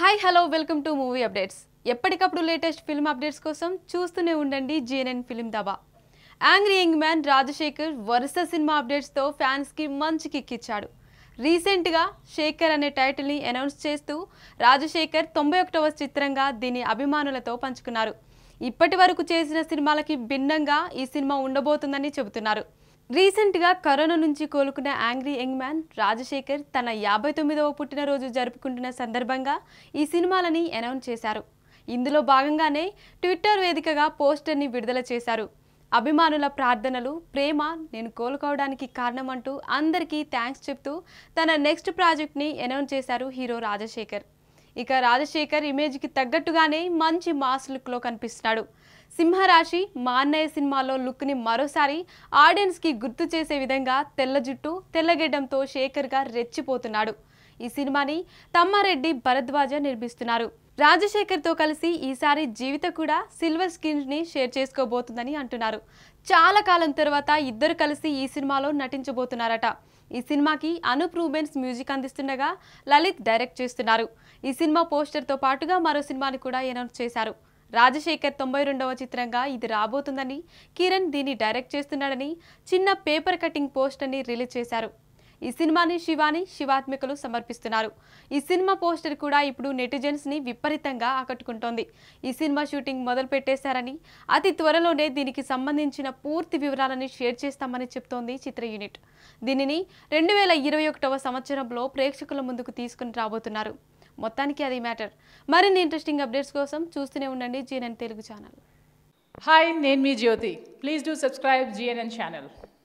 hi hello welcome to movie updates ఎప్పటికప్పుడు latest film updates కోసం చూస్తూనే ఉండండి జేఎన్ఎన్ ఫిల్మ్ దబా యాంగ్రీ యంగ్ మ్యాన్ రాజశేఖర్ వరుస సినిమా అప్డేట్స్తో ఫ్యాన్స్కి మంచి కిక్కిచ్చాడు రీసెంట్గా శేఖర్ అనే టైటిల్ని అనౌన్స్ చేస్తూ రాజశేఖర్ తొంభై ఒకటవ చిత్రంగా దీని అభిమానులతో పంచుకున్నారు ఇప్పటి వరకు చేసిన సినిమాలకి భిన్నంగా ఈ సినిమా ఉండబోతుందని చెబుతున్నారు రీసెంట్గా కరోనా నుంచి కోలుకున్న యాంగ్రీ యంగ్ మ్యాన్ రాజశేఖర్ తన యాభై తొమ్మిదవ పుట్టినరోజు జరుపుకుంటున్న సందర్భంగా ఈ సినిమాలని అనౌన్స్ చేశారు ఇందులో భాగంగానే ట్విట్టర్ వేదికగా పోస్టర్ని విడుదల చేశారు అభిమానుల ప్రార్థనలు ప్రేమ నేను కోలుకోవడానికి కారణమంటూ అందరికీ థ్యాంక్స్ చెప్తూ తన నెక్స్ట్ ప్రాజెక్ట్ని అనౌన్స్ చేశారు హీరో రాజశేఖర్ ఇక రాజశేఖర్ ఇమేజ్కి తగ్గట్టుగానే మంచి మాస్ లుక్లో కనిపిస్తున్నాడు సింహరాశి మా అన్నయ్య సినిమాలో లుక్ని మరోసారి ఆడియన్స్కి గుర్తు చేసే విధంగా తెల్ల జుట్టు తెల్లగెడ్డంతో శేఖర్గా రెచ్చిపోతున్నాడు ఈ సినిమాని తమ్మారెడ్డి భరద్వాజ నిర్మిస్తున్నారు రాజశేఖర్తో కలిసి ఈసారి జీవిత కూడా సిల్వర్ స్క్రీన్స్ని షేర్ చేసుకోబోతుందని అంటున్నారు చాలా కాలం తర్వాత ఇద్దరు కలిసి ఈ సినిమాలో నటించబోతున్నారట ఈ సినిమాకి అనూప్ రూబెన్స్ మ్యూజిక్ అందిస్తుండగా లలిత్ డైరెక్ట్ చేస్తున్నారు ఈ సినిమా పోస్టర్తో పాటుగా మరో సినిమాని కూడా అనౌన్స్ చేశారు రాజశేఖర్ తొంభై రెండవ చిత్రంగా ఇది రాబోతుందని కిరణ్ దీన్ని డైరెక్ట్ చేస్తున్నాడని చిన్న పేపర్ కటింగ్ అని రిలీజ్ చేశారు ఈ సినిమాని శివాని శివాత్మికలు సమర్పిస్తున్నారు ఈ సినిమా పోస్టర్ కూడా ఇప్పుడు నెటిజన్స్ ని విపరీతంగా ఆకట్టుకుంటోంది ఈ సినిమా షూటింగ్ మొదలు పెట్టేశారని అతి త్వరలోనే దీనికి సంబంధించిన పూర్తి వివరాలని షేర్ చేస్తామని చెప్తోంది చిత్ర యూనిట్ దీనిని రెండు సంవత్సరంలో ప్రేక్షకుల ముందుకు తీసుకుని రాబోతున్నారు మొత్తానికి అది మ్యాటర్ మరిన్ని ఇంట్రెస్టింగ్ అప్డేట్స్ కోసం చూస్తూనే ఉండండి జీఎన్ఎన్ తెలుగు ఛానల్ హాయ్ నేను మీ Jyothi please do subscribe GNN channel